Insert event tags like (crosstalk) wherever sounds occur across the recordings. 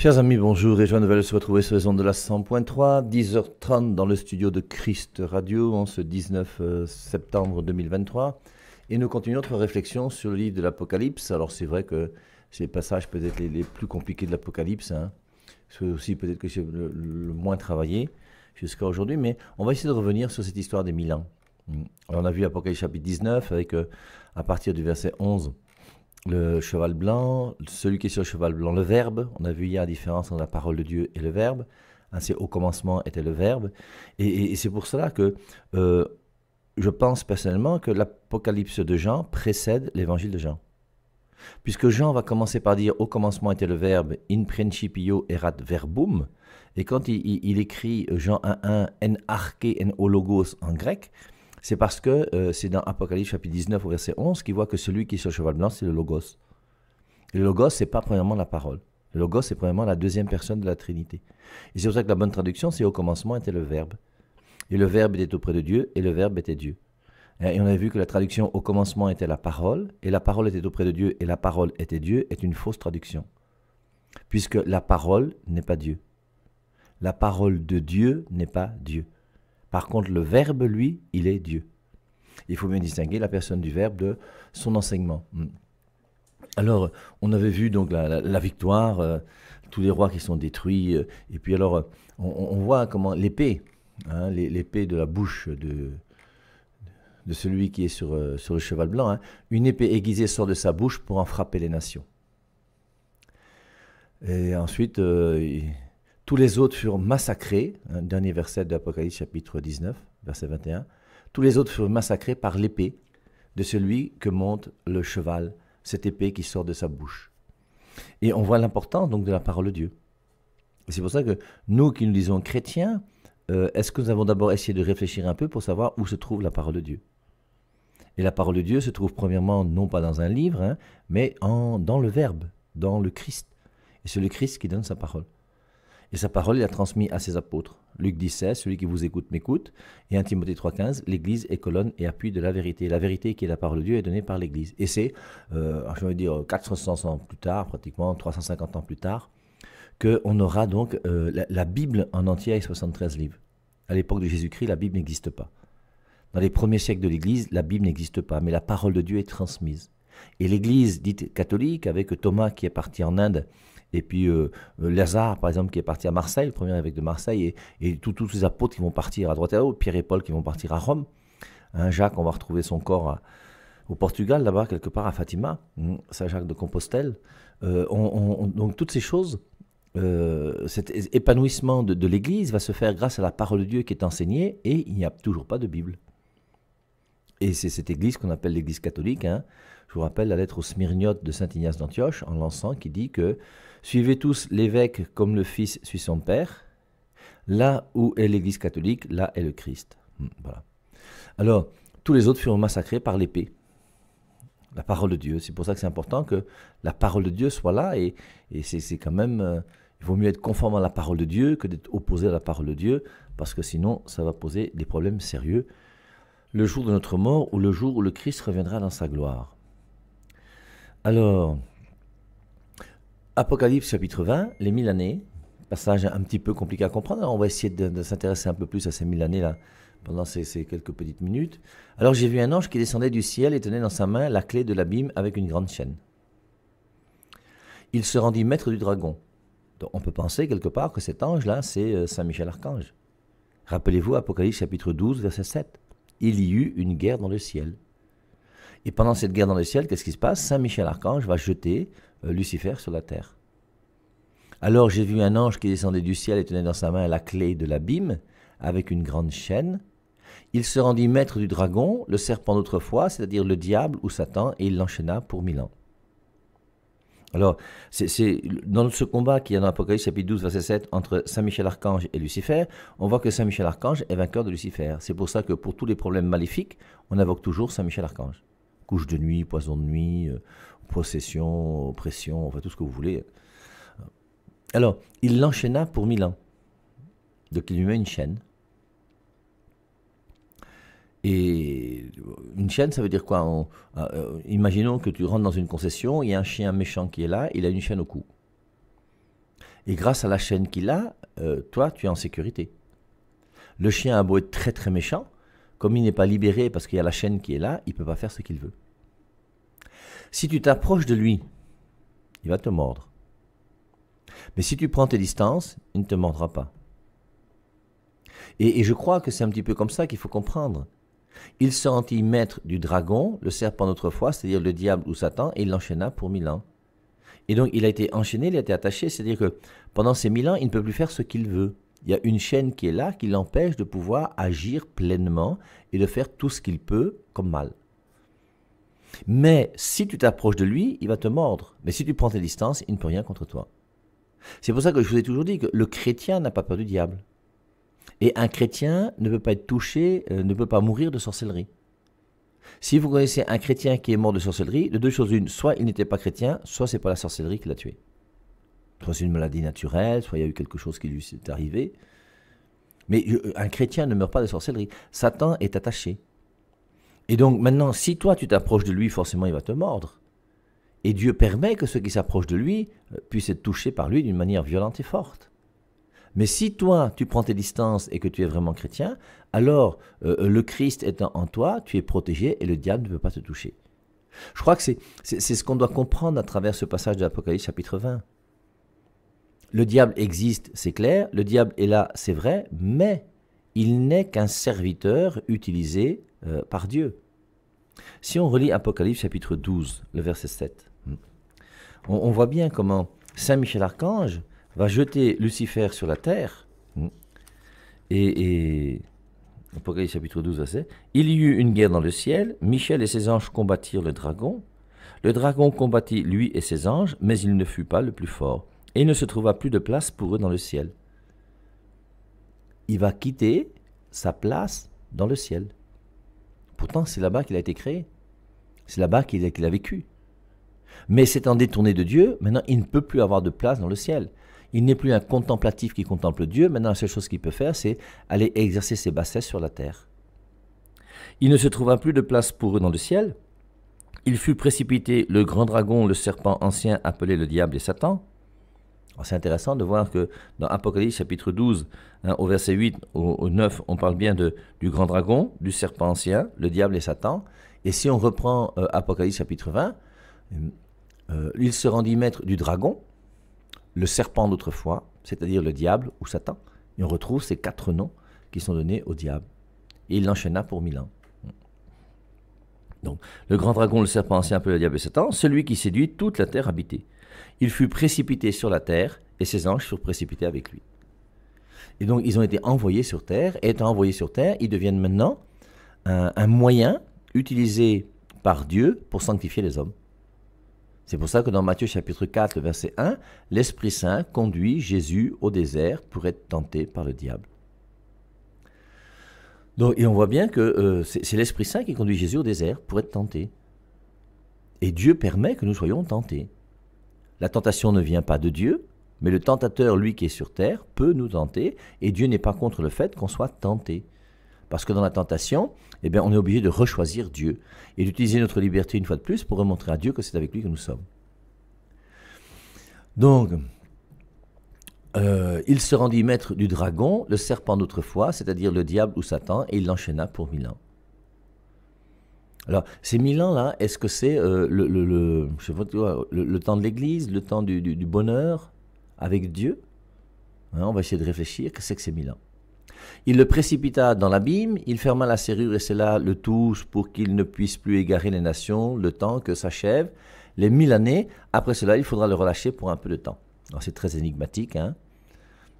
Chers amis, bonjour et joie nouvelle se retrouver sur les ondes de la 100.3, 10h30 dans le studio de Christ Radio en ce 19 euh, septembre 2023. Et nous continuons notre réflexion sur le livre de l'Apocalypse. Alors c'est vrai que c'est le passages peut-être les, plus compliqués de l'Apocalypse, hein. c'est aussi peut-être que c'est le, moins travaillé jusqu'à aujourd'hui, mais on va essayer de revenir sur cette histoire des mille ans. on a vu Apocalypse chapitre 19 avec, euh, à partir du verset 11, le cheval blanc, celui qui est sur le cheval blanc, le verbe. On a vu hier la différence entre la parole de Dieu et le verbe. Ainsi, au commencement était le verbe. Et, c'est pour cela que euh, je pense personnellement que l'Apocalypse de Jean précède l'Évangile de Jean. Puisque Jean va commencer par dire au commencement était le verbe, in principio erat verbum, et quand il, écrit Jean 1.1, en arche, en hologos en grec, c'est parce que euh, c'est dans Apocalypse chapitre 19 au verset 11 qu'il voit que celui qui est sur le cheval blanc, c'est le Logos. le Logos, c'est pas premièrement la parole. Le Logos, c'est premièrement la deuxième personne de la Trinité. Et c'est pour ça que la bonne traduction, c'est au commencement était le Verbe. Et le Verbe était auprès de Dieu, et le Verbe était Dieu. Et on a vu que la traduction au commencement était la parole, et la parole était auprès de Dieu, et la parole était Dieu, est une fausse traduction. Puisque la parole n'est pas Dieu. La parole de Dieu n'est pas Dieu. Par contre, le Verbe, lui, il est Dieu. Il faut bien distinguer la personne du Verbe de son enseignement. Hmm. Alors, on avait vu donc la, victoire, euh, tous les rois qui sont détruits, euh, et puis alors, euh, on, voit comment l'épée, hein, l'épée de la bouche de, celui qui est sur, le cheval blanc, hein, une épée aiguisée sort de sa bouche pour en frapper les nations. Et ensuite, tous les autres furent massacrés, hein, dernier verset de l'Apocalypse chapitre 19, verset 21, tous les autres furent massacrés par l'épée de celui que monte le cheval, cette épée qui sort de sa bouche. Et on voit l'importance donc de la parole de Dieu. C'est pour ça que nous qui nous disons chrétiens, euh, est-ce que nous avons d'abord essayé de réfléchir un peu pour savoir où se trouve la parole de Dieu Et la parole de Dieu se trouve premièrement non pas dans un livre, hein, mais en, dans le Verbe, dans le Christ. Et c'est le Christ qui donne sa parole. Et sa parole, il a transmis à ses apôtres. Luc 16, celui qui vous écoute m'écoute. Et 1 Timothée 3,15, l'Église est colonne et appui de la vérité. La vérité qui est la parole de Dieu est donnée par l'Église. Et c'est, euh, je vais dire, 400 ans plus tard, pratiquement 350 ans plus tard, qu'on aura donc euh, la, Bible en entier avec 73 livres. À l'époque de Jésus-Christ, la Bible n'existe pas. Dans les premiers siècles de l'Église, la Bible n'existe pas, mais la parole de Dieu est transmise. Et l'Église dite catholique, avec Thomas qui est parti en Inde et puis euh, euh par exemple, qui est parti à Marseille, le premier évêque de Marseille, et, et tous ces apôtres qui vont partir à droite et à gauche, Pierre et Paul qui vont partir à Rome. Hein, Jacques, on va retrouver son corps au Portugal, là-bas, quelque part à Fatima, hein, Saint-Jacques de Compostelle. Euh, on, donc toutes ces choses, euh, cet épanouissement de, l'Église va se faire grâce à la parole de Dieu qui est enseignée, et il n'y a toujours pas de Bible. Et c'est cette Église qu'on appelle l'Église catholique. Hein. Je vous rappelle la lettre aux Smyrniotes de Saint Ignace d'Antioche, en lançant qui dit que Suivez tous l'évêque comme le Fils suit son Père. Là où est l'Église catholique, là est le Christ. Hmm, voilà. Alors, tous les autres furent massacrés par l'épée. La parole de Dieu. C'est pour ça que c'est important que la parole de Dieu soit là. Et, c'est quand même. Euh, il vaut mieux être conforme à la parole de Dieu que d'être opposé à la parole de Dieu, parce que sinon, ça va poser des problèmes sérieux le jour de notre mort ou le jour où le Christ reviendra dans sa gloire. Alors, Apocalypse chapitre 20, les mille années, passage un petit peu compliqué à comprendre. on va essayer de, s'intéresser un peu plus à ces mille années-là pendant ces, quelques petites minutes. Alors j'ai vu un ange qui descendait du ciel et tenait dans sa main la clé de l'abîme avec une grande chaîne. Il se rendit maître du dragon. Donc on peut penser quelque part que cet ange-là, c'est euh, Saint Michel Archange. Rappelez-vous Apocalypse chapitre 12, verset 7. Il y eut une guerre dans le ciel. Et pendant cette guerre dans le ciel, qu'est-ce qui se passe Saint Michel Archange va jeter euh, Lucifer sur la terre. Alors j'ai vu un ange qui descendait du ciel et tenait dans sa main la clé de l'abîme avec une grande chaîne. Il se rendit maître du dragon, le serpent d'autrefois, c'est-à-dire le diable ou Satan, et il l'enchaîna pour mille ans. Alors, c'est dans ce combat qu'il y a dans l'Apocalypse chapitre 12, verset 7, entre Saint Michel Archange et Lucifer, on voit que Saint Michel Archange est vainqueur de Lucifer. C'est pour ça que pour tous les problèmes maléfiques, on invoque toujours Saint Michel Archange couche de nuit, poison de nuit, euh, possession, oppression, enfin tout ce que vous voulez. Alors, il l'enchaîna pour mille ans. Donc il lui met une chaîne. Et une chaîne, ça veut dire quoi euh, Imaginons que tu rentres dans une concession, il y a un chien méchant qui est là, il a une chaîne au cou. Et grâce à la chaîne qu'il a, euh, toi, tu es en sécurité. Le chien a beau être très très méchant, comme il n'est pas libéré parce qu'il y a la chaîne qui est là, il ne peut pas faire ce qu'il veut. Si tu t'approches de lui, il va te mordre. Mais si tu prends tes distances, il ne te mordra pas. Et, je crois que c'est un petit peu comme ça qu'il faut comprendre. Il se sentit maître du dragon, le serpent d'autrefois, c'est-à-dire le diable ou Satan, et il l'enchaîna pour mille ans. Et donc il a été enchaîné, il a été attaché, c'est-à-dire que pendant ces mille ans, il ne peut plus faire ce qu'il veut. Il y a une chaîne qui est là qui l'empêche de pouvoir agir pleinement et de faire tout ce qu'il peut comme mal. Mais si tu t'approches de lui, il va te mordre. Mais si tu prends tes distances, il ne peut rien contre toi. C'est pour ça que je vous ai toujours dit que le chrétien n'a pas peur du diable. Et un chrétien ne peut pas être touché, euh, ne peut pas mourir de sorcellerie. Si vous connaissez un chrétien qui est mort de sorcellerie, de deux choses une, soit il n'était pas chrétien, soit c'est pas la sorcellerie qui l'a tué. Soit c'est une maladie naturelle, soit il y a eu quelque chose qui lui est arrivé. Mais euh, un chrétien ne meurt pas de sorcellerie. Satan est attaché. Et donc maintenant, si toi tu t'approches de lui, forcément il va te mordre. Et Dieu permet que ceux qui s'approchent de lui euh, puissent être touchés par lui d'une manière violente et forte. Mais si toi tu prends tes distances et que tu es vraiment chrétien, alors euh, le Christ étant en toi, tu es protégé et le diable ne peut pas te toucher. Je crois que c'est ce qu'on doit comprendre à travers ce passage de l'Apocalypse chapitre 20. Le diable existe, c'est clair, le diable est là, c'est vrai, mais il n'est qu'un serviteur utilisé euh, par Dieu. Si on relit Apocalypse chapitre 12, le verset 7, hmm, on, voit bien comment Saint Michel Archange va jeter Lucifer sur la terre. Hmm, et, Apocalypse chapitre 12, il y eut une guerre dans le ciel, Michel et ses anges combattirent le dragon, le dragon combattit lui et ses anges, mais il ne fut pas le plus fort et il ne se trouva plus de place pour eux dans le ciel. Il va quitter sa place dans le ciel. Pourtant, c'est là-bas qu'il a été créé. C'est là-bas qu'il a, a, vécu. Mais s'étant détourné de Dieu, maintenant il ne peut plus avoir de place dans le ciel. Il n'est plus un contemplatif qui contemple Dieu. Maintenant, la seule chose qu'il peut faire, c'est aller exercer ses bassesses sur la terre. Il ne se trouva plus de place pour eux dans le ciel. Il fut précipité le grand dragon, le serpent ancien appelé le diable et Satan, c'est intéressant de voir que dans Apocalypse chapitre 12, hein, au verset 8 au, 9, on parle bien de, du grand dragon, du serpent ancien, le diable et Satan. Et si on reprend euh, Apocalypse chapitre 20, euh, euh, il se rendit maître du dragon, le serpent d'autrefois, c'est-à-dire le diable ou Satan. Et on retrouve ces quatre noms qui sont donnés au diable. Et il l'enchaîna pour mille ans. Donc, le grand dragon, le serpent ancien, un peu le diable et Satan, celui qui séduit toute la terre habitée. Il fut précipité sur la terre et ses anges furent précipités avec lui. Et donc, ils ont été envoyés sur terre. Et étant envoyés sur terre, ils deviennent maintenant un, moyen utilisé par Dieu pour sanctifier les hommes. C'est pour ça que dans Matthieu chapitre 4, verset 1, l'Esprit Saint conduit Jésus au désert pour être tenté par le diable. Donc, et on voit bien que euh, c'est l'Esprit Saint qui conduit Jésus au désert pour être tenté. Et Dieu permet que nous soyons tentés. La tentation ne vient pas de Dieu, mais le tentateur, lui qui est sur terre, peut nous tenter, et Dieu n'est pas contre le fait qu'on soit tenté. Parce que dans la tentation, eh bien, on est obligé de rechoisir Dieu et d'utiliser notre liberté une fois de plus pour remontrer à Dieu que c'est avec lui que nous sommes. Donc, euh, il se rendit maître du dragon, le serpent d'autrefois, c'est-à-dire le diable ou Satan, et il l'enchaîna pour mille ans. Alors, ces mille ans-là, est-ce que c'est euh, le, le, temps de l'Église, le temps du, bonheur avec Dieu hein, On va essayer de réfléchir. Qu'est-ce que c'est que ces mille ans il le précipita dans l'abîme, il ferma la serrure et c'est là le touche pour qu'il ne puisse plus égarer les nations, le temps que s'achève, les mille années. Après cela, il faudra le relâcher pour un peu de temps. Alors c'est très énigmatique, hein.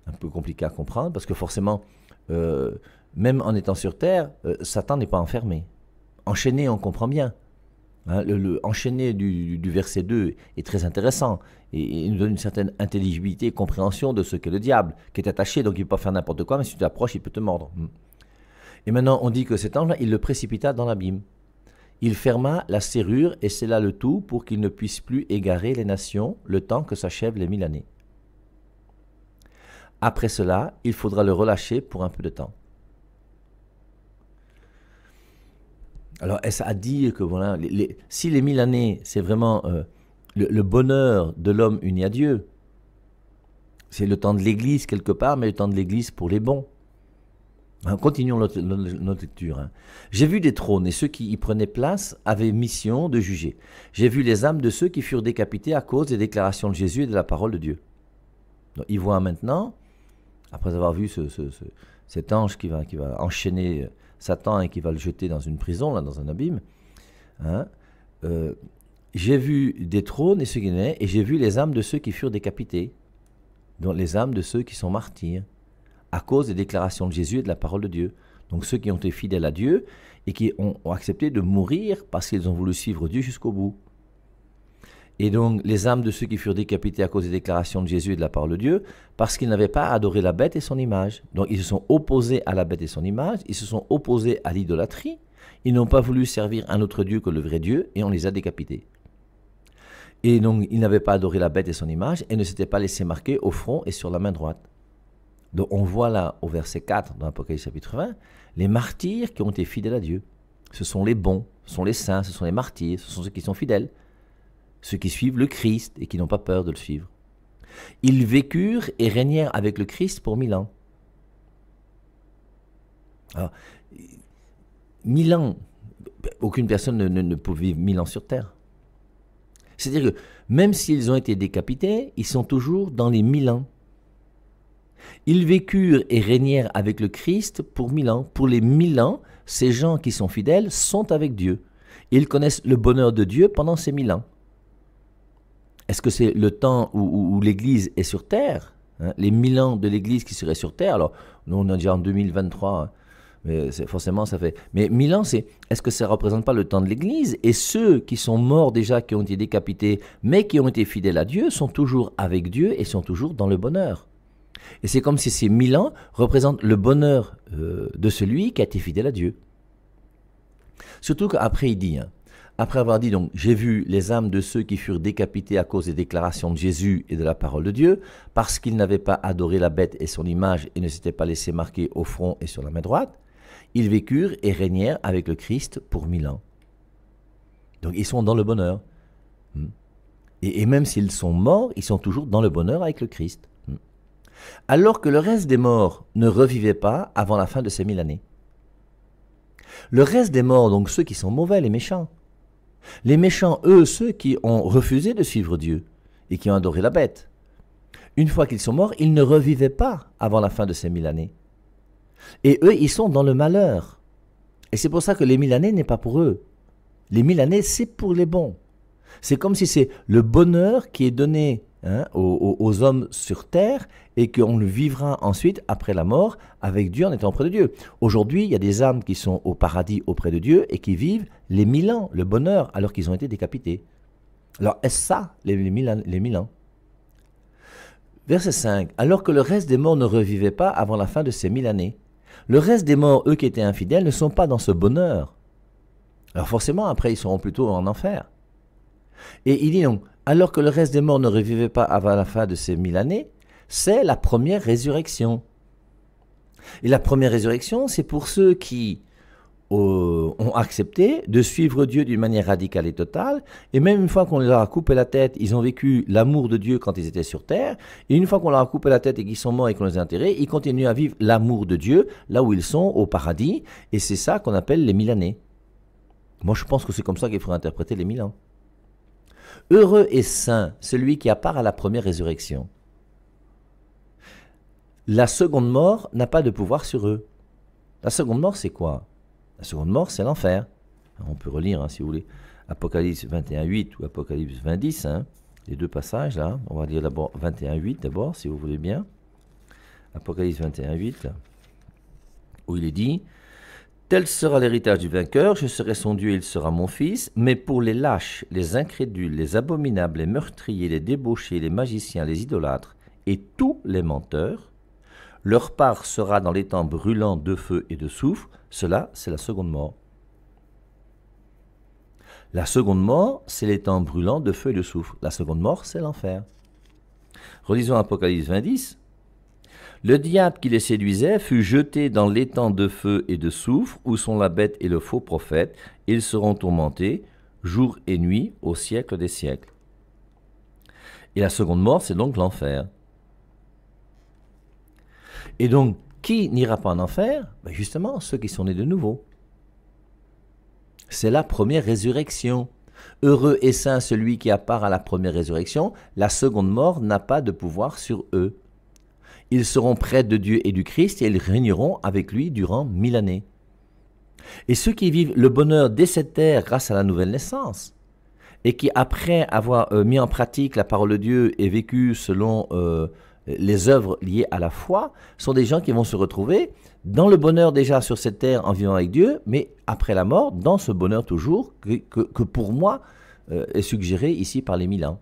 un peu compliqué à comprendre, parce que forcément, euh, même en étant sur Terre, euh, Satan n'est pas enfermé enchaîné, on comprend bien. Hein, le, enchaîné du, verset 2 est très intéressant et il nous donne une certaine intelligibilité et compréhension de ce qu'est le diable, qui est attaché, donc il ne peut pas faire n'importe quoi, mais si tu t'approches, il peut te mordre. Hmm. Et maintenant, on dit que cet ange-là, il le précipita dans l'abîme. Il ferma la serrure et scella le tout pour qu'il ne puisse plus égarer les nations le temps que s'achèvent les mille années. Après cela, il faudra le relâcher pour un peu de temps. Alors, est-ce à dire que voilà, si les mille années, c'est vraiment euh, le, bonheur de l'homme uni à Dieu, c'est le temps de l'Église quelque part, mais le temps de l'Église pour les bons. Hein, continuons notre, lecture. Hein. J'ai vu des trônes, et ceux qui y prenaient place avaient mission de juger. J'ai vu les âmes de ceux qui furent décapités à cause des déclarations de Jésus et de la parole de Dieu. ils voient maintenant, après avoir vu cet ange qui va, qui va enchaîner euh, Satan et qui va le jeter dans une prison, là, dans un abîme. Hein, euh, j'ai vu des trônes et ce qui et j'ai vu les âmes de ceux qui furent décapités, donc les âmes de ceux qui sont martyrs, à cause des déclarations de Jésus et de la parole de Dieu. Donc ceux qui ont été fidèles à Dieu et qui ont accepté de mourir parce qu'ils ont voulu suivre Dieu jusqu'au bout et donc les âmes de ceux qui furent décapités à cause des déclarations de Jésus et de la parole de Dieu, parce qu'ils n'avaient pas adoré la bête et son image. Donc ils se sont opposés à la bête et son image, ils se sont opposés à l'idolâtrie, ils n'ont pas voulu servir un autre Dieu que le vrai Dieu, et on les a décapités. Et donc ils n'avaient pas adoré la bête et son image, et ne s'étaient pas laissés marquer au front et sur la main droite. Donc on voit là au verset 4 dans l'Apocalypse chapitre 20, les martyrs qui ont été fidèles à Dieu. Ce sont les bons, ce sont les saints, ce sont les martyrs, ce sont ceux qui sont fidèles ceux qui suivent le Christ et qui n'ont pas peur de le suivre. Ils vécurent et régnèrent avec le Christ pour mille ans. Alors, mille ans, aucune personne ne, ne peut vivre mille ans sur Terre. C'est-à-dire que même s'ils ont été décapités, ils sont toujours dans les mille ans. Ils vécurent et régnèrent avec le Christ pour mille ans. Pour les mille ans, ces gens qui sont fidèles sont avec Dieu. Ils connaissent le bonheur de Dieu pendant ces mille ans. Est-ce que c'est le temps où, l'Église est sur terre hein, Les mille ans de l'Église qui seraient sur terre Alors, nous, on est déjà en 2023. Hein, mais forcément, ça fait. Mais mille ans, c'est. Est-ce que ça ne représente pas le temps de l'Église Et ceux qui sont morts déjà, qui ont été décapités, mais qui ont été fidèles à Dieu, sont toujours avec Dieu et sont toujours dans le bonheur. Et c'est comme si ces mille ans représentent le bonheur euh, de celui qui a été fidèle à Dieu. Surtout qu'après, il dit. Hein, après avoir dit donc, j'ai vu les âmes de ceux qui furent décapités à cause des déclarations de Jésus et de la parole de Dieu, parce qu'ils n'avaient pas adoré la bête et son image et ne s'étaient pas laissés marquer au front et sur la main droite, ils vécurent et régnèrent avec le Christ pour mille ans. Donc ils sont dans le bonheur. Hmm. Et, même s'ils sont morts, ils sont toujours dans le bonheur avec le Christ. Hmm. Alors que le reste des morts ne revivait pas avant la fin de ces mille années. Le reste des morts, donc ceux qui sont mauvais, les méchants, les méchants, eux, ceux qui ont refusé de suivre Dieu et qui ont adoré la bête. Une fois qu'ils sont morts, ils ne revivaient pas avant la fin de ces mille années. Et eux, ils sont dans le malheur. Et c'est pour ça que les mille années n'est pas pour eux. Les mille années, c'est pour les bons. C'est comme si c'est le bonheur qui est donné Hein, aux, hommes sur terre et qu'on le vivra ensuite après la mort avec Dieu en étant auprès de Dieu. Aujourd'hui, il y a des âmes qui sont au paradis auprès de Dieu et qui vivent les mille ans, le bonheur, alors qu'ils ont été décapités. Alors est-ce ça, les, mille ans, les mille ans Verset 5. Alors que le reste des morts ne revivaient pas avant la fin de ces mille années. Le reste des morts, eux qui étaient infidèles, ne sont pas dans ce bonheur. Alors forcément, après, ils seront plutôt en enfer. Et il dit donc, alors que le reste des morts ne revivait pas avant la fin de ces mille années, c'est la première résurrection. Et la première résurrection, c'est pour ceux qui euh, ont accepté de suivre Dieu d'une manière radicale et totale, et même une fois qu'on leur a coupé la tête, ils ont vécu l'amour de Dieu quand ils étaient sur terre, et une fois qu'on leur a coupé la tête et qu'ils sont morts et qu'on les a enterrés, ils continuent à vivre l'amour de Dieu là où ils sont, au paradis, et c'est ça qu'on appelle les mille années. Moi je pense que c'est comme ça qu'il faut interpréter les mille ans. Heureux et saint celui qui a part à la première résurrection. La seconde mort n'a pas de pouvoir sur eux. La seconde mort, c'est quoi La seconde mort, c'est l'enfer. On peut relire, hein, si vous voulez, Apocalypse 21.8 ou Apocalypse 20.10, hein, les deux passages là. On va lire d'abord 21.8 d'abord, si vous voulez bien. Apocalypse 21.8, où il est dit Tel sera l'héritage du vainqueur, je serai son Dieu, il sera mon fils. Mais pour les lâches, les incrédules, les abominables, les meurtriers, les débauchés, les magiciens, les idolâtres et tous les menteurs, leur part sera dans l'étang brûlant de feu et de soufre. Cela, c'est la seconde mort. La seconde mort, c'est l'étang brûlant de feu et de soufre. La seconde mort, c'est l'enfer. Relisons Apocalypse 20, le diable qui les séduisait fut jeté dans l'étang de feu et de soufre où sont la bête et le faux prophète. Ils seront tourmentés jour et nuit au siècle des siècles. Et la seconde mort, c'est donc l'enfer. Et donc, qui n'ira pas en enfer ben, Justement, ceux qui sont nés de nouveau. C'est la première résurrection. Heureux et saint celui qui a part à la première résurrection, la seconde mort n'a pas de pouvoir sur eux. Ils seront prêtres de Dieu et du Christ et ils régneront avec lui durant mille années. Et ceux qui vivent le bonheur dès cette terre grâce à la nouvelle naissance, et qui après avoir euh, mis en pratique la parole de Dieu et vécu selon euh, les œuvres liées à la foi, sont des gens qui vont se retrouver dans le bonheur déjà sur cette terre en vivant avec Dieu, mais après la mort, dans ce bonheur toujours que, pour moi euh, est suggéré ici par les mille ans.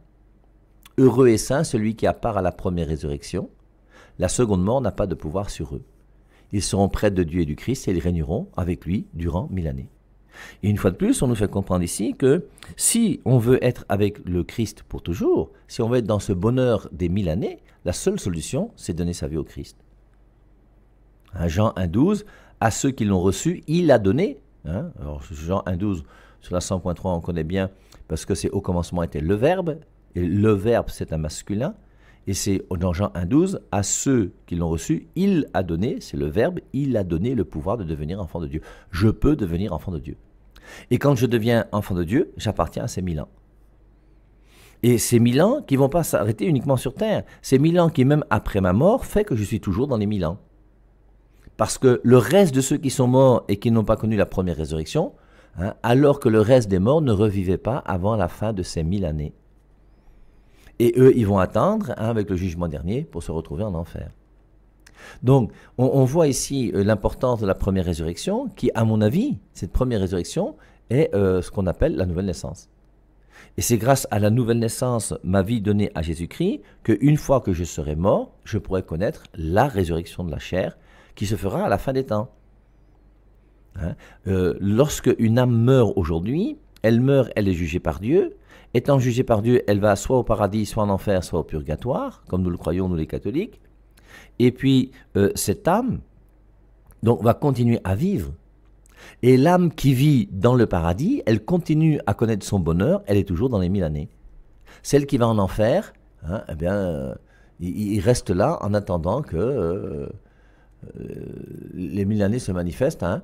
Heureux et saint celui qui a part à la première résurrection. La seconde mort n'a pas de pouvoir sur eux. Ils seront prêtres de Dieu et du Christ et ils régneront avec lui durant mille années. Et une fois de plus, on nous fait comprendre ici que si on veut être avec le Christ pour toujours, si on veut être dans ce bonheur des mille années, la seule solution, c'est donner sa vie au Christ. Hein, Jean 1.12, à ceux qui l'ont reçu, il a donné. Hein, alors Jean 1.12, sur la 100.3, on connaît bien, parce que c'est au commencement était le Verbe, et le Verbe, c'est un masculin. Et c'est dans Jean 1.12, à ceux qui l'ont reçu, il a donné, c'est le verbe, il a donné le pouvoir de devenir enfant de Dieu. Je peux devenir enfant de Dieu. Et quand je deviens enfant de Dieu, j'appartiens à ces mille ans. Et ces mille ans qui vont pas s'arrêter uniquement sur terre. Ces mille ans qui, même après ma mort, fait que je suis toujours dans les mille ans. Parce que le reste de ceux qui sont morts et qui n'ont pas connu la première résurrection, hein, alors que le reste des morts ne revivait pas avant la fin de ces mille années. Et eux, ils vont attendre hein, avec le jugement dernier pour se retrouver en enfer. Donc, on, voit ici euh, l'importance de la première résurrection, qui, à mon avis, cette première résurrection est euh, ce qu'on appelle la nouvelle naissance. Et c'est grâce à la nouvelle naissance, ma vie donnée à Jésus-Christ, qu'une fois que je serai mort, je pourrai connaître la résurrection de la chair, qui se fera à la fin des temps. Lorsqu'une hein, euh, lorsque une âme meurt aujourd'hui, elle meurt, elle est jugée par Dieu, étant jugée par Dieu, elle va soit au paradis, soit en enfer, soit au purgatoire, comme nous le croyons, nous les catholiques. Et puis, euh, cette âme, donc, va continuer à vivre. Et l'âme qui vit dans le paradis, elle continue à connaître son bonheur, elle est toujours dans les mille années. Celle qui va en enfer, hein, eh bien, euh, il, reste là en attendant que euh, les mille années se manifestent. Hein.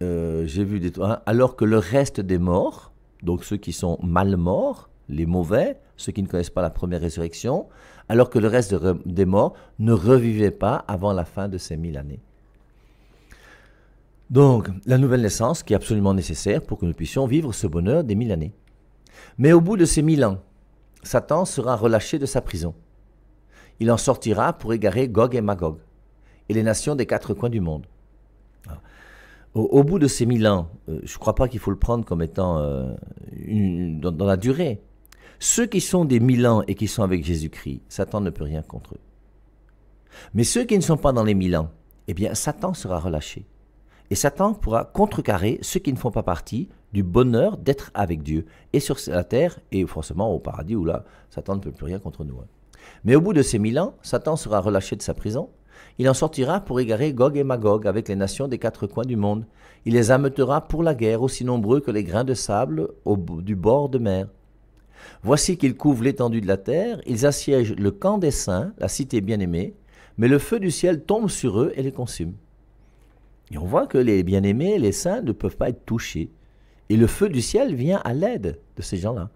J'ai vu des... alors que le reste des morts, donc ceux qui sont mal morts, les mauvais, ceux qui ne connaissent pas la première résurrection, alors que le reste des morts ne revivait pas avant la fin de ces mille années. Donc, la nouvelle naissance qui est absolument nécessaire pour que nous puissions vivre ce bonheur des mille années. Mais au bout de ces mille ans, Satan sera relâché de sa prison. Il en sortira pour égarer Gog et Magog et les nations des quatre coins du monde au, bout de ces mille ans, euh, je ne crois pas qu'il faut le prendre comme étant euh, dans, la durée. Ceux qui sont des mille ans et qui sont avec Jésus-Christ, Satan ne peut rien contre eux. Mais ceux qui ne sont pas dans les mille ans, eh bien, Satan sera relâché. Et Satan pourra contrecarrer ceux qui ne font pas partie du bonheur d'être avec Dieu, et sur la terre, et forcément au paradis, où là, Satan ne peut plus rien contre nous. Hein. Mais au bout de ces mille ans, Satan sera relâché de sa prison, il en sortira pour égarer Gog et Magog avec les nations des quatre coins du monde. Il les ameutera pour la guerre, aussi nombreux que les grains de sable au, du bord de mer. Voici qu'ils couvrent l'étendue de la terre, ils assiègent le camp des saints, la cité bien-aimée, mais le feu du ciel tombe sur eux et les consume. Et on voit que les bien-aimés, les saints ne peuvent pas être touchés. Et le feu du ciel vient à l'aide de ces gens-là.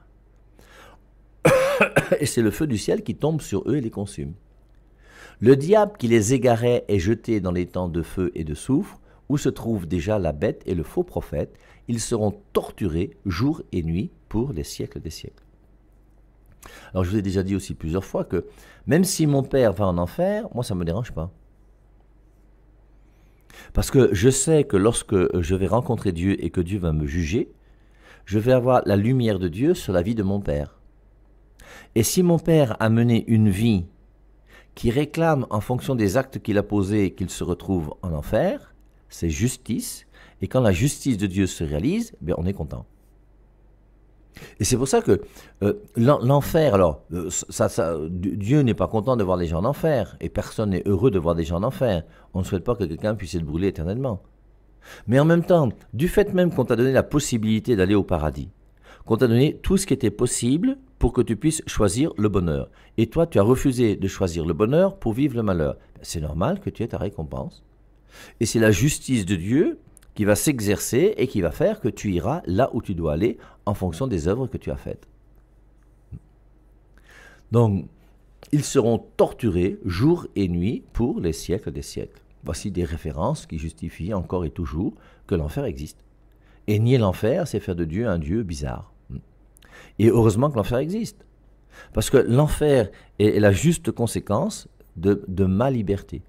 (coughs) et c'est le feu du ciel qui tombe sur eux et les consume. Le diable qui les égarait est jeté dans les temps de feu et de soufre, où se trouvent déjà la bête et le faux prophète. Ils seront torturés jour et nuit pour les siècles des siècles. Alors je vous ai déjà dit aussi plusieurs fois que même si mon père va en enfer, moi ça ne me dérange pas. Parce que je sais que lorsque je vais rencontrer Dieu et que Dieu va me juger, je vais avoir la lumière de Dieu sur la vie de mon père. Et si mon père a mené une vie qui réclame en fonction des actes qu'il a posés qu'il se retrouve en enfer, c'est justice. Et quand la justice de Dieu se réalise, ben, on est content. Et c'est pour ça que euh, l'enfer, alors, euh, ça, Dieu n'est pas content de voir des gens en enfer, et personne n'est heureux de voir des gens en enfer. On ne souhaite pas que quelqu'un puisse être brûlé éternellement. Mais en même temps, du fait même qu'on t'a donné la possibilité d'aller au paradis, qu'on t'a donné tout ce qui était possible pour que tu puisses choisir le bonheur. Et toi, tu as refusé de choisir le bonheur pour vivre le malheur. C'est normal que tu aies ta récompense. Et c'est la justice de Dieu qui va s'exercer et qui va faire que tu iras là où tu dois aller en fonction des œuvres que tu as faites. Donc, ils seront torturés jour et nuit pour les siècles des siècles. Voici des références qui justifient encore et toujours que l'enfer existe. Et nier l'enfer, c'est faire de Dieu un Dieu bizarre. Et heureusement que l'enfer existe. Parce que l'enfer est, la juste conséquence de, de, ma liberté.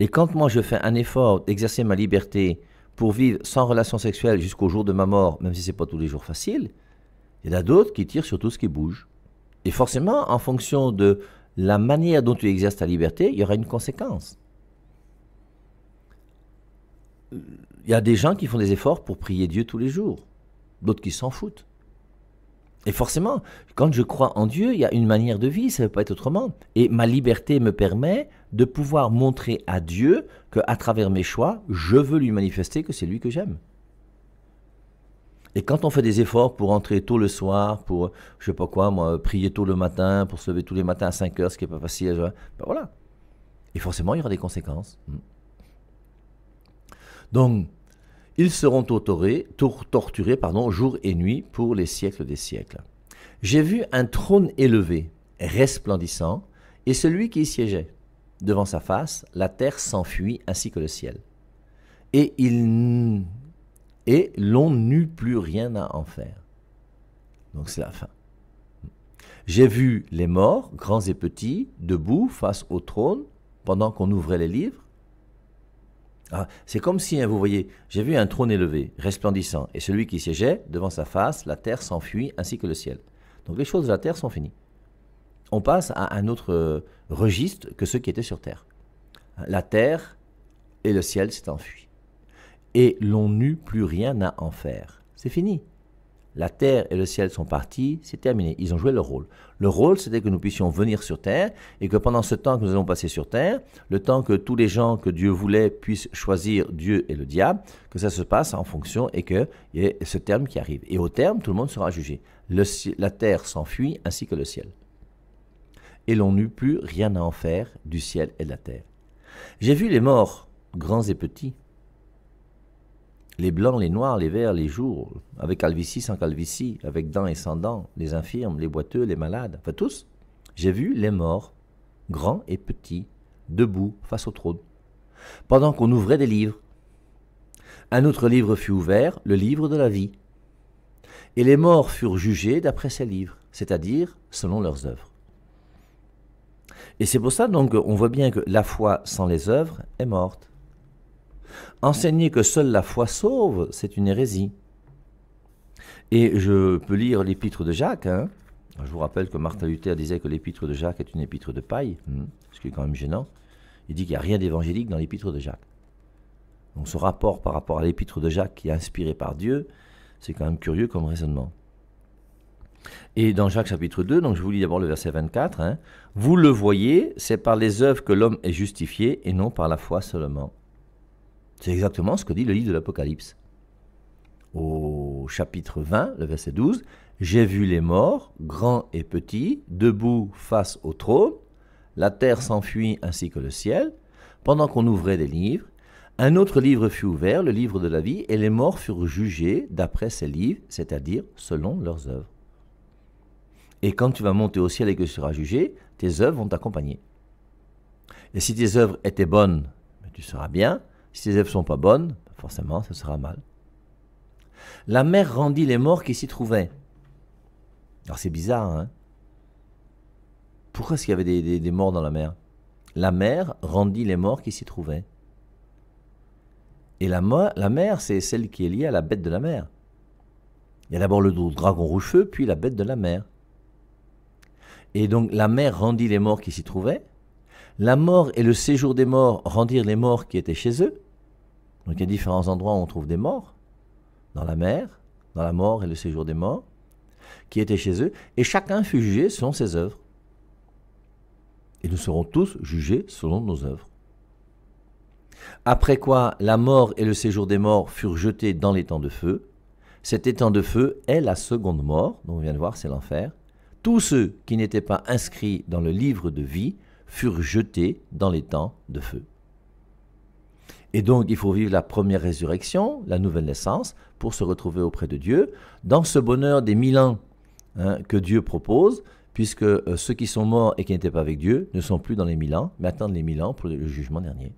Et quand moi je fais un effort d'exercer ma liberté pour vivre sans relation sexuelle jusqu'au jour de ma mort, même si ce n'est pas tous les jours facile, il y en a d'autres qui tirent sur tout ce qui bouge. Et forcément, en fonction de la manière dont tu exerces ta liberté, il y aura une conséquence. Il y a des gens qui font des efforts pour prier Dieu tous les jours d'autres qui s'en foutent. Et forcément, quand je crois en Dieu, il y a une manière de vivre, ça ne peut pas être autrement. Et ma liberté me permet de pouvoir montrer à Dieu que, à travers mes choix, je veux lui manifester que c'est lui que j'aime. Et quand on fait des efforts pour entrer tôt le soir, pour, je sais pas quoi, moi, prier tôt le matin, pour se lever tous les matins à 5 heures, ce qui n'est pas facile, ben voilà. Et forcément, il y aura des conséquences. Hmm. Donc, ils seront torturés, pardon, jour et nuit pour les siècles des siècles. J'ai vu un trône élevé, resplendissant, et celui qui y siégeait. Devant sa face, la terre s'enfuit ainsi que le ciel. Et, il... et l'on n'eut plus rien à en faire. Donc c'est la fin. J'ai vu les morts, grands et petits, debout face au trône, pendant qu'on ouvrait les livres. Ah, c'est comme si, hein, vous voyez, j'ai vu un trône élevé, resplendissant, et celui qui siégeait, devant sa face, la terre s'enfuit ainsi que le ciel. Donc les choses de la terre sont finies. On passe à un autre euh, registre que ceux qui étaient sur terre. La terre et le ciel s'est enfui. Et l'on n'eut plus rien à en faire. C'est fini la terre et le ciel sont partis, c'est terminé. Ils ont joué leur rôle. Le rôle, c'était que nous puissions venir sur terre et que pendant ce temps que nous allons passer sur terre, le temps que tous les gens que Dieu voulait puissent choisir Dieu et le diable, que ça se passe en fonction et que ce terme qui arrive. Et au terme, tout le monde sera jugé. la terre s'enfuit ainsi que le ciel. Et l'on n'eut plus rien à en faire du ciel et de la terre. J'ai vu les morts, grands et petits, les blancs, les noirs, les verts, les jours, avec calvitie, sans calvitie, avec dents et sans dents, les infirmes, les boiteux, les malades, enfin tous. J'ai vu les morts, grands et petits, debout face au trône, pendant qu'on ouvrait des livres. Un autre livre fut ouvert, le livre de la vie. Et les morts furent jugés d'après ces livres, c'est-à-dire selon leurs œuvres. Et c'est pour ça donc on voit bien que la foi sans les œuvres est morte. Enseigner que seule la foi sauve, c'est une hérésie. Et je peux lire l'épître de Jacques. Hein. Je vous rappelle que Martin Luther disait que l'épître de Jacques est une épître de paille, hmm, ce qui est quand même gênant. Il dit qu'il n'y a rien d'évangélique dans l'épître de Jacques. Donc ce rapport par rapport à l'épître de Jacques qui est inspiré par Dieu, c'est quand même curieux comme raisonnement. Et dans Jacques chapitre 2, donc je vous lis d'abord le verset 24, hein. Vous le voyez, c'est par les œuvres que l'homme est justifié et non par la foi seulement. C'est exactement ce que dit le livre de l'Apocalypse. Au chapitre 20, le verset 12, J'ai vu les morts, grands et petits, debout face au trône, la terre s'enfuit ainsi que le ciel, pendant qu'on ouvrait des livres. Un autre livre fut ouvert, le livre de la vie, et les morts furent jugés d'après ces livres, c'est-à-dire selon leurs œuvres. Et quand tu vas monter au ciel et que tu seras jugé, tes œuvres vont t'accompagner. Et si tes œuvres étaient bonnes, ben, tu seras bien. Si ses œuvres sont pas bonnes, forcément, ce sera mal. La mer rendit les morts qui s'y trouvaient. Alors c'est bizarre, hein Pourquoi est-ce qu'il y avait des, morts dans la mer La mer rendit les morts qui s'y trouvaient. Et la, la mer, c'est celle qui est liée à la bête de la mer. Il y a d'abord le dragon rouge-feu, puis la bête de la mer. Et donc la mer rendit les morts qui s'y trouvaient. La mort et le séjour des morts rendirent les morts qui étaient chez eux. Donc il y a différents endroits où on trouve des morts, dans la mer, dans la mort et le séjour des morts, qui étaient chez eux, et chacun fut jugé selon ses œuvres. Et nous serons tous jugés selon nos œuvres. Après quoi, la mort et le séjour des morts furent jetés dans l'étang de feu. Cet étang de feu est la seconde mort, dont on vient de voir, c'est l'enfer. Tous ceux qui n'étaient pas inscrits dans le livre de vie furent jetés dans l'étang de feu. Et donc, il faut vivre la première résurrection, la nouvelle naissance, pour se retrouver auprès de Dieu, dans ce bonheur des mille ans hein, que Dieu propose, puisque euh, ceux qui sont morts et qui n'étaient pas avec Dieu ne sont plus dans les mille ans, mais attendent les mille ans pour le, jugement dernier.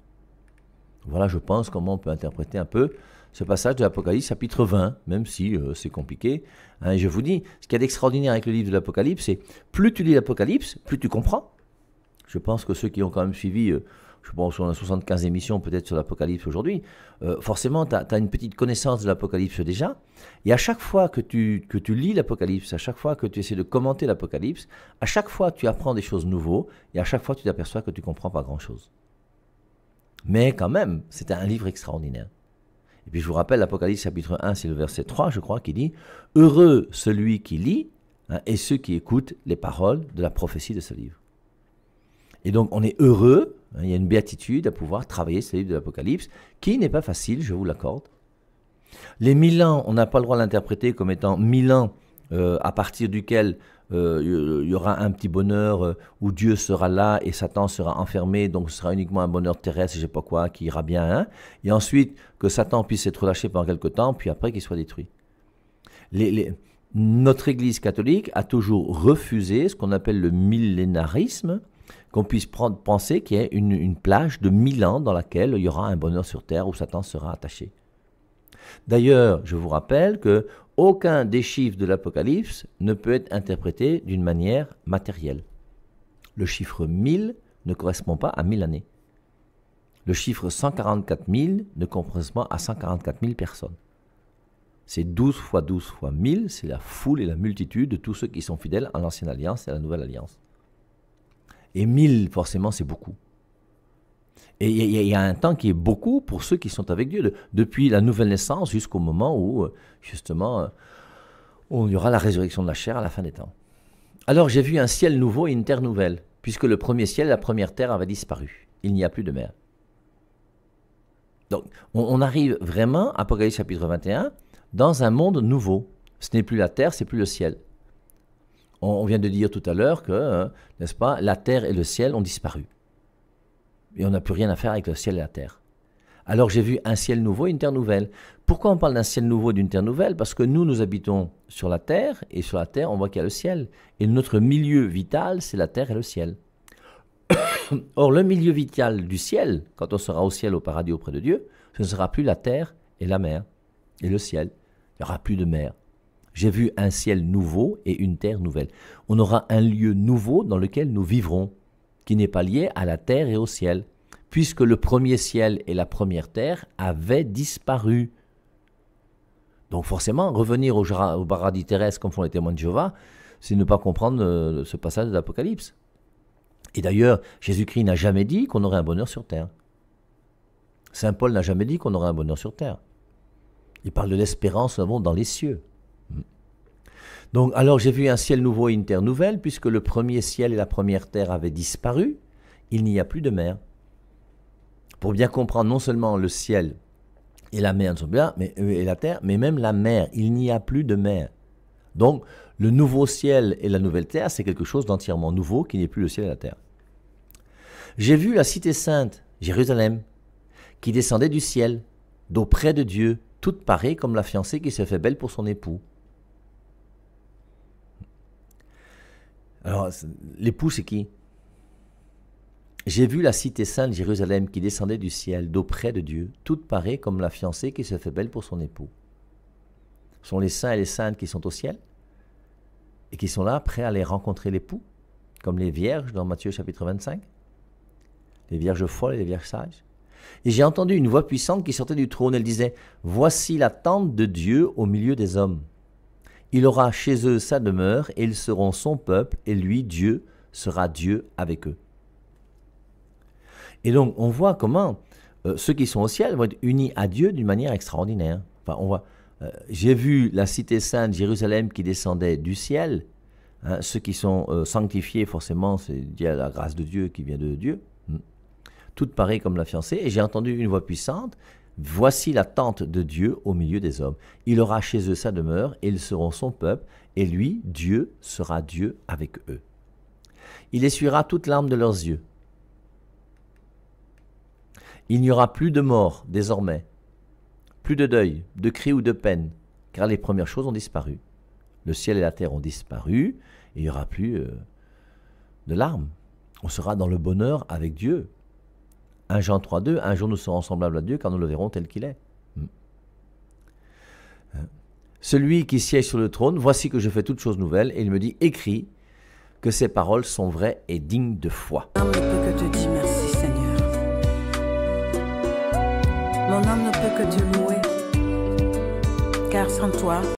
Voilà, je pense, comment on peut interpréter un peu ce passage de l'Apocalypse chapitre 20, même si euh, c'est compliqué. Hein. je vous dis, ce qu'il y a d'extraordinaire avec le livre de l'Apocalypse, c'est plus tu lis l'Apocalypse, plus tu comprends. Je pense que ceux qui ont quand même suivi... Euh, je pense qu'on a 75 émissions peut-être sur l'Apocalypse aujourd'hui, euh, forcément, tu as, une petite connaissance de l'Apocalypse déjà. Et à chaque fois que tu, que tu lis l'Apocalypse, à chaque fois que tu essaies de commenter l'Apocalypse, à chaque fois tu apprends des choses nouvelles et à chaque fois tu t'aperçois que tu comprends pas grand-chose. Mais quand même, c'est un livre extraordinaire. Et puis je vous rappelle, l'Apocalypse chapitre 1, c'est le verset 3, je crois, qui dit « Heureux celui qui lit hein, et ceux qui écoutent les paroles de la prophétie de ce livre. » Et donc on est heureux Hein, il y a une béatitude à pouvoir travailler ce livre de l'Apocalypse, qui n'est pas facile, je vous l'accorde. Les mille ans, on n'a pas le droit de l'interpréter comme étant mille ans euh, à partir duquel il euh, y, aura un petit bonheur euh, où Dieu sera là et Satan sera enfermé, donc ce sera uniquement un bonheur terrestre, je sais pas quoi, qui ira bien. Hein. et ensuite, que Satan puisse être relâché pendant quelque temps, puis après qu'il soit détruit. notre Église catholique a toujours refusé ce qu'on appelle le millénarisme, qu'on puisse penser qu'il y ait une, plage de mille ans dans laquelle il y aura un bonheur sur terre où Satan sera attaché. D'ailleurs, je vous rappelle que aucun des chiffres de l'Apocalypse ne peut être interprété d'une manière matérielle. Le chiffre 1000 ne correspond pas à 1000 années. Le chiffre 144 000 ne correspond pas à 144 000 personnes. C'est 12 fois 12 fois 1000, c'est la foule et la multitude de tous ceux qui sont fidèles à l'ancienne alliance et à la nouvelle alliance. Et mille, forcément, c'est beaucoup. Et il y, a un temps qui est beaucoup pour ceux qui sont avec Dieu, depuis la nouvelle naissance jusqu'au moment où, euh, justement, euh, on aura la résurrection de la chair à la fin des temps. Alors j'ai vu un ciel nouveau et une terre nouvelle, puisque le premier ciel, la première terre avait disparu. Il n'y a plus de mer. Donc on, arrive vraiment, Apocalypse chapitre 21, dans un monde nouveau. Ce n'est plus la terre, c'est plus le ciel. On, vient de dire tout à l'heure que, euh, n'est-ce pas, la terre et le ciel ont disparu. Et on n'a plus rien à faire avec le ciel et la terre. Alors j'ai vu un ciel nouveau et une terre nouvelle. Pourquoi on parle d'un ciel nouveau et d'une terre nouvelle Parce que nous, nous habitons sur la terre, et sur la terre, on voit qu'il y a le ciel. Et notre milieu vital, c'est la terre et le ciel. (coughs) Or, le milieu vital du ciel, quand on sera au ciel, au paradis, auprès de Dieu, ce ne sera plus la terre et la mer, et le ciel. Il n'y aura plus de mer, j'ai vu un ciel nouveau et une terre nouvelle. On aura un lieu nouveau dans lequel nous vivrons, qui n'est pas lié à la terre et au ciel, puisque le premier ciel et la première terre avaient disparu. Donc forcément, revenir au, au paradis terrestre comme font les témoins de Jéhovah, c'est ne pas comprendre euh, ce passage de l'Apocalypse. Et d'ailleurs, Jésus-Christ n'a jamais dit qu'on aurait un bonheur sur terre. Saint Paul n'a jamais dit qu'on aurait un bonheur sur terre. Il parle de l'espérance dans les cieux. Donc, alors j'ai vu un ciel nouveau et une terre nouvelle, puisque le premier ciel et la première terre avaient disparu, il n'y a plus de mer. Pour bien comprendre, non seulement le ciel et la mer ne sont là, mais, euh, et la terre, mais même la mer, il n'y a plus de mer. Donc, le nouveau ciel et la nouvelle terre, c'est quelque chose d'entièrement nouveau qui n'est plus le ciel et la terre. J'ai vu la cité sainte, Jérusalem, qui descendait du ciel, d'auprès de Dieu, toute parée comme la fiancée qui se fait belle pour son époux. Alors, l'époux, c'est qui J'ai vu la cité sainte Jérusalem qui descendait du ciel d'auprès de Dieu, toute parée comme la fiancée qui se fait belle pour son époux. Ce sont les saints et les saintes qui sont au ciel et qui sont là prêts à aller rencontrer l'époux, comme les vierges dans Matthieu chapitre 25, les vierges folles et les vierges sages. Et j'ai entendu une voix puissante qui sortait du trône. Elle disait Voici la tente de Dieu au milieu des hommes. Il aura chez eux sa demeure, et ils seront son peuple, et lui, Dieu, sera Dieu avec eux. Et donc, on voit comment euh, ceux qui sont au ciel vont être unis à Dieu d'une manière extraordinaire. Enfin, on voit, euh, j'ai vu la cité sainte Jérusalem qui descendait du ciel. Hein, ceux qui sont euh, sanctifiés, forcément, c'est la grâce de Dieu qui vient de Dieu. Hmm. Tout paraît comme la fiancée. Et j'ai entendu une voix puissante Voici la tente de Dieu au milieu des hommes. Il aura chez eux sa demeure, et ils seront son peuple, et lui, Dieu, sera Dieu avec eux. Il essuiera toute larme de leurs yeux. Il n'y aura plus de mort désormais, plus de deuil, de cris ou de peine, car les premières choses ont disparu. Le ciel et la terre ont disparu, et il n'y aura plus euh, de larmes. On sera dans le bonheur avec Dieu, 1 Jean 3, 2, un jour nous serons semblables à Dieu car nous le verrons tel qu'il est. Hmm. Euh. Celui qui siège sur le trône, voici que je fais toutes choses nouvelles, et il me dit, écris que ces paroles sont vraies et dignes de foi. Mon âme ne peut que te dire merci Seigneur. Mon âme ne peut que te louer, car sans toi,